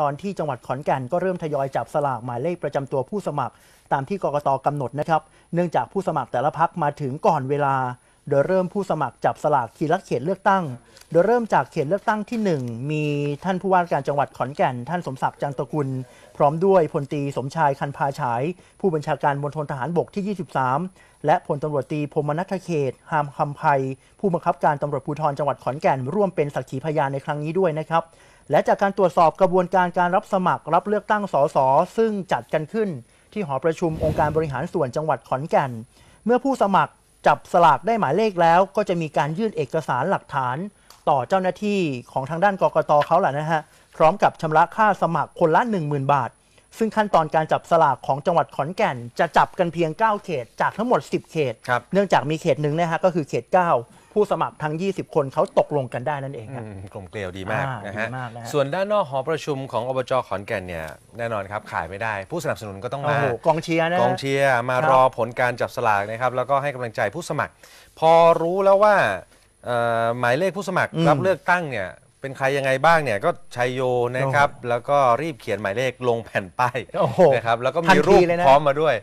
ฎรที่จังหวัดขอนแก่นก็เริ่มทยอยจับสลากหมายเลขประจำตัวผู้สมัคร ตามที่กกตกำหนดนะครับ เนื่องจากผู้สมัครแต่ละพักมาถึงก่อนเวลาโดยเริ่มผู้สมัครจับสลากขีรัดเขตเลือกตั้ง โดยเริ่มจากเขตเลือกตั้งที่ 1 มีท่านผู้ว่าการจังหวัดขอนแก่น ท่านสมศักดิ์จังตะกุล พร้อมด้วยพลตีสมชายคันพาฉาย ผู้บัญชาการมณฑลทหารบกที่ 23 และพลตำรวจตีพมนัทเขตหามคำภัยผู้บังคับการตำรวจภูธรจังหวัดขอนแก่นร่วมเป็นสักขีพยานในครั้งนี้ด้วยนะครับและจากการตรวจสอบกระบวนการการรับสมัครรับเลือกตั้งสสซึ่งจัดกันขึ้น ที่หอประชุมองค์การบริหารส่วนจังหวัดขอนแก่นเมื่อผู้สมัครจับสลากได้หมายเลขแล้วก็จะมีการยื่นเอกสารหลักฐานต่อเจ้าหน้าที่ของทางด้านกกตเขาแหละนะฮะ พร้อมกับชำระค่าสมัครคนละ 10,000 บาทซึ่งขั้นตอนการจับสลาก ของจังหวัดขอนแก่นจะจับกันเพียง 9 เขตจากทั้งหมด 10 เขต เนื่องจากมีเขตหนึ่งนะฮะก็คือเขต 9 ผู้สมัครทั้ง 20 คนเขาตกลงกันได้นั่นเองครับอกลมเกลียวดีมากานะฮะ ส่วนด้านนอกหอประชุมของอบจขอนแก่นเนี่ยแน่นอนครับขายไม่ได้ผู้สนับสนุนก็ต้องมาอกองเชียร์นะกองเชียร์มารอผลการจับสลากนะครับ แล้วก็ให้กำลังใจผู้สมัคร พอรู้แล้วว่าหมายเลขผู้สมัครรับเลือกตั้งเนี่ยเป็นใครยังไงบ้างเนี่ยก็ ชัยโยนะครับแล้วก็รีบเขียนหมายเลขลงแผ่นป้ายนะครับแล้วก็มีรูปเลยพร้อมมาด้วย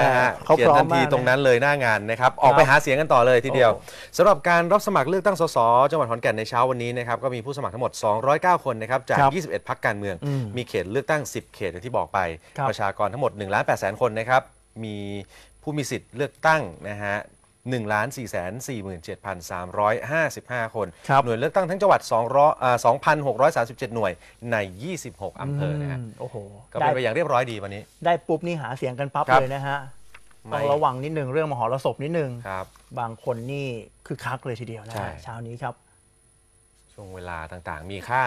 นะฮะเขียนทันทีตรงนั้นเลยหน้างานนะครับ ออกไปหาเสียงกันต่อเลยทีเดียวสำหรับการรับสมัครเลือกตั้งสสจังหวัดขอนแก่นในเช้าวันนี้นะครับก็มีผู้สมัครทั้งหมด 209 คนนะครับจาก 21 พักการเมือง มีเขตเลือกตั้ง 10 เขตอย่างที่บอกไปประชากรทั้งหมด1ล้าน8แสนคนนะครับ มีผู้มีสิทธิ์เลือกตั้งนะฮะ1 4 4 7 3 5 5 คนครบหน่วยเลือกตั้งทั้งจังหวัด2อา2,637 หน่วย ใน 26 อำเภอนะฮะโอ้โห ก็เป็นไปอย่างเรียบร้อยดีวันนี้ ได้ปุ๊บนี่หาเสียงกันปั๊บบเลยนะฮะ ต้องระวังนิดหนึ่งเรื่องมหรสพนิดหนึ่งครับ บางคนนี่คือคักเลยทีเดียวนะชฮะเช้านี้ครับ ช่วงเวลาต่างๆ มีค่า